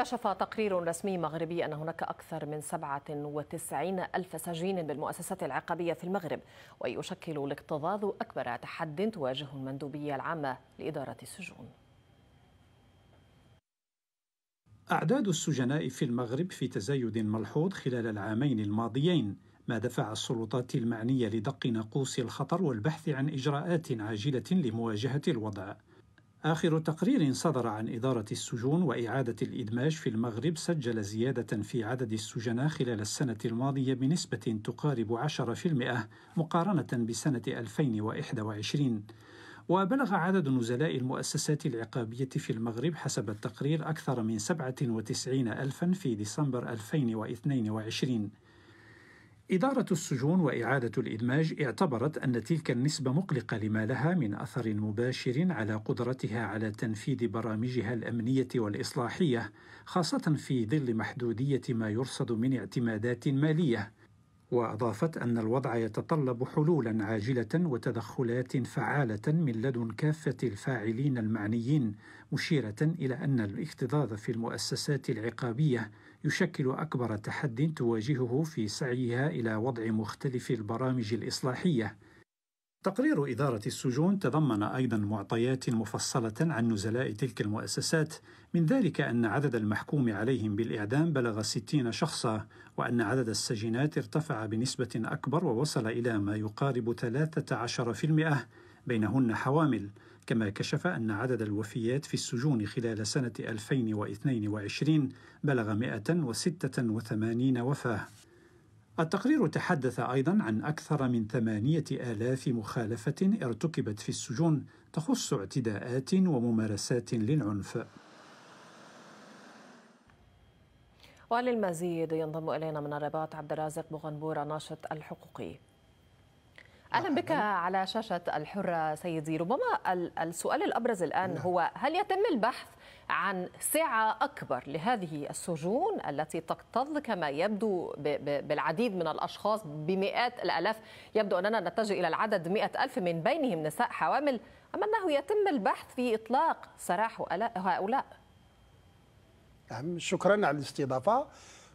كشف تقرير رسمي مغربي أن هناك أكثر من 97 ألف سجين بالمؤسسات العقابية في المغرب ويشكل الاكتظاظ أكبر تحد تواجه المندوبية العامة لإدارة السجون أعداد السجناء في المغرب في تزايد ملحوظ خلال العامين الماضيين ما دفع السلطات المعنية لدق ناقوس الخطر والبحث عن إجراءات عاجلة لمواجهة الوضع آخر تقرير صدر عن إدارة السجون وإعادة الإدماج في المغرب سجل زيادة في عدد السجناء خلال السنة الماضية بنسبة تقارب 10% مقارنة بسنة 2021 وبلغ عدد نزلاء المؤسسات العقابية في المغرب حسب التقرير أكثر من 97 ألفا في ديسمبر 2022 إدارة السجون وإعادة الإدماج اعتبرت أن تلك النسبة مقلقة لما لها من أثر مباشر على قدرتها على تنفيذ برامجها الأمنية والإصلاحية، خاصة في ظل محدودية ما يرصد من اعتمادات مالية. وأضافت أن الوضع يتطلب حلولا عاجلة وتدخلات فعالة من لدن كافة الفاعلين المعنيين، مشيرة إلى أن الاكتظاظ في المؤسسات العقابية يشكل أكبر تحد تواجهه في سعيها إلى وضع مختلف البرامج الإصلاحية تقرير إدارة السجون تضمن أيضا معطيات مفصلة عن نزلاء تلك المؤسسات من ذلك أن عدد المحكوم عليهم بالإعدام بلغ 60 شخصا وأن عدد السجينات ارتفع بنسبة أكبر ووصل إلى ما يقارب 13% بينهن حوامل كما كشف أن عدد الوفيات في السجون خلال سنة 2022 بلغ 186 وفاة التقرير تحدث أيضا عن أكثر من ثمانية آلاف مخالفة ارتكبت في السجون تخص اعتداءات وممارسات للعنف وللمزيد ينضم إلينا من الرباط عبد الرازق بغنبور ناشط الحقوقي اهلا بك على شاشه الحره سيدي ربما السؤال الابرز الان نعم. هو هل يتم البحث عن سعه اكبر لهذه السجون التي تكتظ كما يبدو بالعديد من الاشخاص بمئات الالاف يبدو اننا نتجه الى العدد مئة الف من بينهم نساء حوامل ام انه يتم البحث في اطلاق سراح هؤلاء شكرا على الاستضافه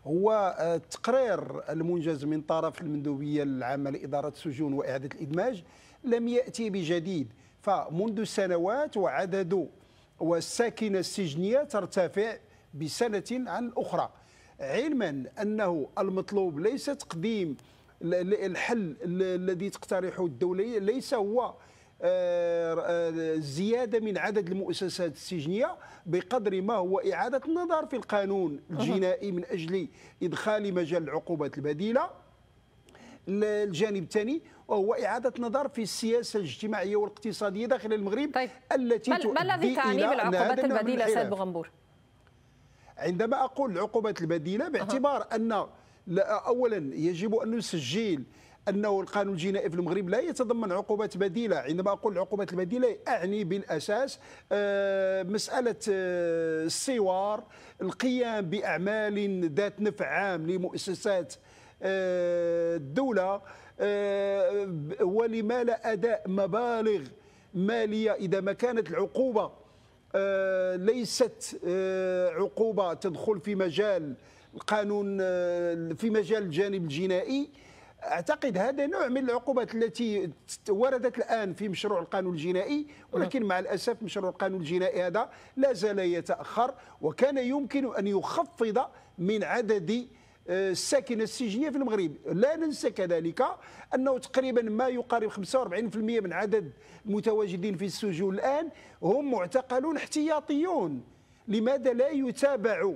هو التقرير آه، المنجز من طرف المندوبيه العامه لاداره السجون واعاده الادماج لم ياتي بجديد فمنذ سنوات وعدد والساكنه السجنيه ترتفع بسنه عن اخرى علما انه المطلوب ليس تقديم الحل الذي تقترحه الدوله ليس هو الزياده آه، آه، من عدد المؤسسات السجنيه بقدر ما هو اعاده النظر في القانون الجنائي من اجل ادخال مجال العقوبات البديله الجانب الثاني وهو إعادة نظر في السياسة الاجتماعية والاقتصادية داخل المغرب طيب. التي ما تؤدي الذي تعني بالعقوبات البديلة سيد بغنبور؟ عندما أقول العقوبات البديلة باعتبار أه. أن أولا يجب أن نسجل انه القانون الجنائي في المغرب لا يتضمن عقوبات بديله عندما اقول العقوبات البديله اعني بالاساس آه، مساله آه، السوار القيام باعمال ذات نفع عام لمؤسسات آه، الدوله ولما لا اداء مبالغ ماليه اذا ما كانت العقوبه ليست عقوبه تدخل في مجال القانون في مجال الجانب الجنائي اعتقد هذا نوع من العقوبات التي وردت الان في مشروع القانون الجنائي ولكن نعم. مع الاسف مشروع القانون الجنائي هذا لا زال يتاخر وكان يمكن ان يخفض من عدد آه، الساكنه السجنيه في المغرب لا ننسى كذلك انه تقريبا ما يقارب 45% من عدد المتواجدين في السجون الان هم معتقلون احتياطيون لماذا لا يتابع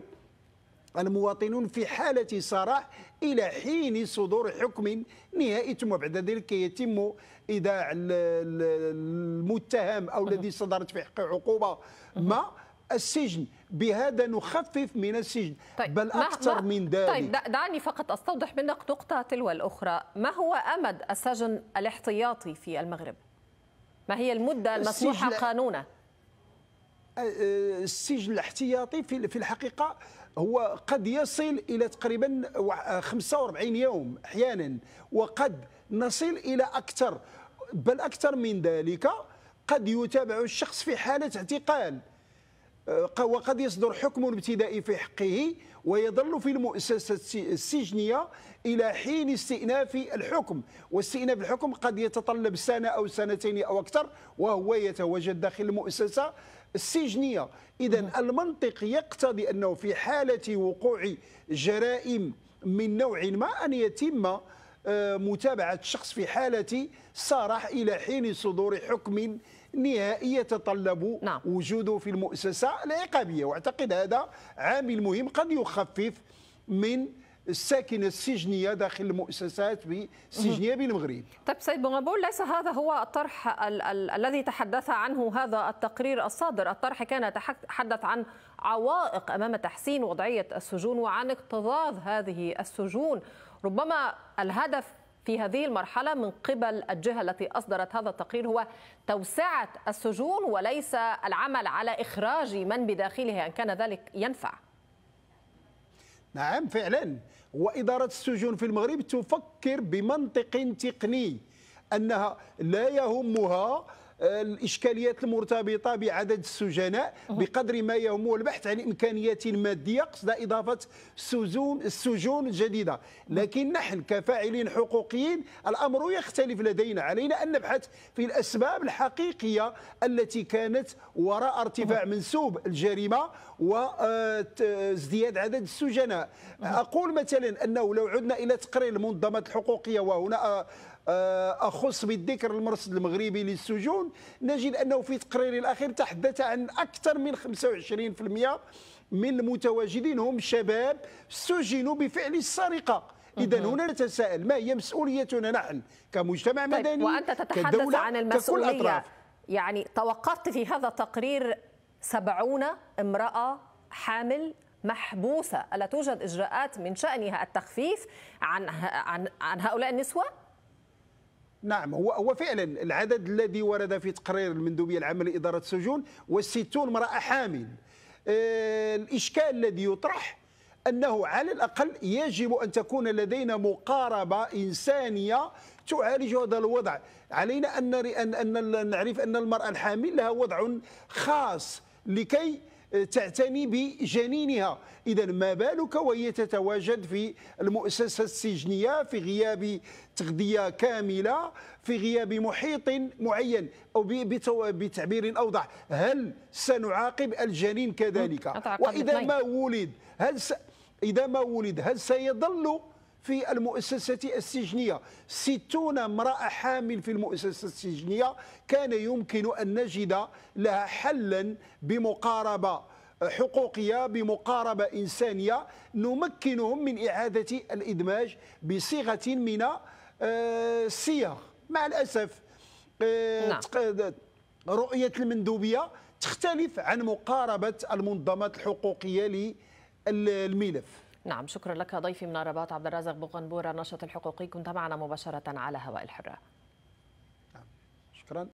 المواطنون في حالة صراع إلى حين صدور حكم نهائي ثم بعد ذلك يتم إيداع المتهم أو الذي صدرت في حقه عقوبة ما السجن بهذا نخفف من السجن طيب بل أكثر من طيب، ذلك طيب دعني فقط أستوضح منك نقطة تلو الأخرى ما هو أمد السجن الاحتياطي في المغرب؟ ما هي المدة المسموحة قانونا؟ السجن الاحتياطي في الحقيقة هو قد يصل الى تقريبا 45 آه، يوم احيانا وقد نصل الى اكثر بل اكثر من ذلك قد يتابع الشخص في حاله اعتقال آه، وقد يصدر حكم ابتدائي في حقه ويظل في المؤسسة السجنية إلى حين استئناف الحكم واستئناف الحكم قد يتطلب سنة أو سنتين أو أكثر وهو يتواجد داخل المؤسسة السجنيه اذا المنطق يقتضي انه في حاله وقوع جرائم من نوع ما ان يتم آه، متابعه الشخص في حاله صرح الى حين صدور حكم نهائي يتطلب نعم. وجوده في المؤسسه العقابيه واعتقد هذا عامل مهم قد يخفف من الساكنه السجنيه داخل المؤسسات السجنيه بالمغرب. طيب سيد بونغابول ليس هذا هو الطرح ال ال الذي تحدث عنه هذا التقرير الصادر، الطرح كان يتحدث عن عوائق امام تحسين وضعيه السجون وعن اكتظاظ هذه السجون، ربما الهدف في هذه المرحله من قبل الجهه التي اصدرت هذا التقرير هو توسعه السجون وليس العمل على اخراج من بداخلها ان كان ذلك ينفع. نعم فعلا وإدارة السجون في المغرب تفكر بمنطق تقني أنها لا يهمها الاشكاليات المرتبطه بعدد السجناء بقدر ما يهم البحث عن امكانيات ماديه قصد اضافه سجون السجون الجديده لكن نحن كفاعلين حقوقيين الامر يختلف لدينا علينا ان نبحث في الاسباب الحقيقيه التي كانت وراء ارتفاع منسوب الجريمه وازدياد آه، عدد السجناء اقول مثلا انه لو عدنا الى تقرير المنظمات الحقوقيه وهنا آه، آه، اخص بالذكر المرصد المغربي للسجون نجد انه في تقرير الاخير تحدث عن اكثر من 25% من المتواجدين هم شباب سجنوا بفعل السرقه إذا هنا نتساءل ما هي مسؤوليتنا نحن كمجتمع طيب مدني وأنت تتحدث كدولة عن المسؤولية يعني توقفت في هذا التقرير سبعون امرأة حامل محبوسة ألا توجد إجراءات من شأنها التخفيف عن عن عن هؤلاء النسوة؟ نعم هو هو فعلا العدد الذي ورد في تقرير المندوبيه العامه لاداره السجون 60 امراه حامل آه، الاشكال الذي يطرح انه على الاقل يجب ان تكون لدينا مقاربه انسانيه تعالج هذا الوضع علينا ان ان نعرف ان المراه الحامل لها وضع خاص لكي تعتني بجنينها إذا ما بالك وهي تتواجد في المؤسسة السجنية في غياب تغذية كاملة في غياب محيط معين أو بتعبير أوضح هل سنعاقب الجنين كذلك وإذا نعم. ما ولد هل س... إذا ما ولد هل سيظل في المؤسسة السجنية 60 امرأة حامل في المؤسسة السجنية كان يمكن أن نجد لها حلا بمقاربة حقوقية بمقاربة إنسانية نمكنهم من إعادة الإدماج بصيغة من الصيغ آه، مع الأسف آه، نعم. رؤية المندوبية تختلف عن مقاربة المنظمات الحقوقية للملف نعم شكرا لك ضيفي من الرباط عبد الرازق بوغنبورة الناشط الحقوقي كنت معنا مباشرة على هواء الحرة نعم، شكرا